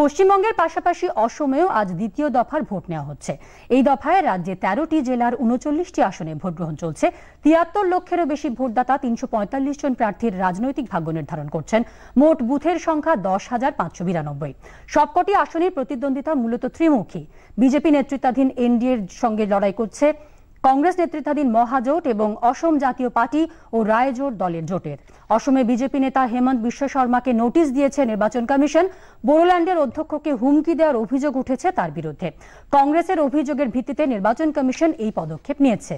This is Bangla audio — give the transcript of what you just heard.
পশ্চিমবঙ্গের পাশাপাশি অসমেও আজ দ্বিতীয় দফার ভোট নেওয়া হচ্ছে এই দফায় রাজ্যে তেরোটি জেলার উনচল্লিশটি আসনে ভোট গ্রহণ চলছে তিয়াত্তর লক্ষেরও বেশি ভোটদাতা তিনশো জন প্রার্থীর রাজনৈতিক ভাগ্য নির্ধারণ করছেন মোট বুথের সংখ্যা দশ হাজার পাঁচশো বিরানব্বই সবকটি আসনের প্রতিদ্বন্দ্বিতা মূলত ত্রিমুখী বিজেপি নেতৃত্বাধীন এনডিএর সঙ্গে লড়াই করছে কংগ্রেস নেতৃত্বাধীন মহাজোট এবং অসম জাতীয় পার্টি ও রায়জোট দলের জোটের অসমে বিজেপি নেতা হেমন্ত বিশ্ব শর্মাকে নোটিশ দিয়েছে নির্বাচন কমিশন বোরোল্যান্ডের অধ্যক্ষকে হুমকি দেওয়ার অভিযোগ উঠেছে তার বিরুদ্ধে কংগ্রেসের অভিযোগের ভিত্তিতে নির্বাচন কমিশন এই পদক্ষেপ নিয়েছে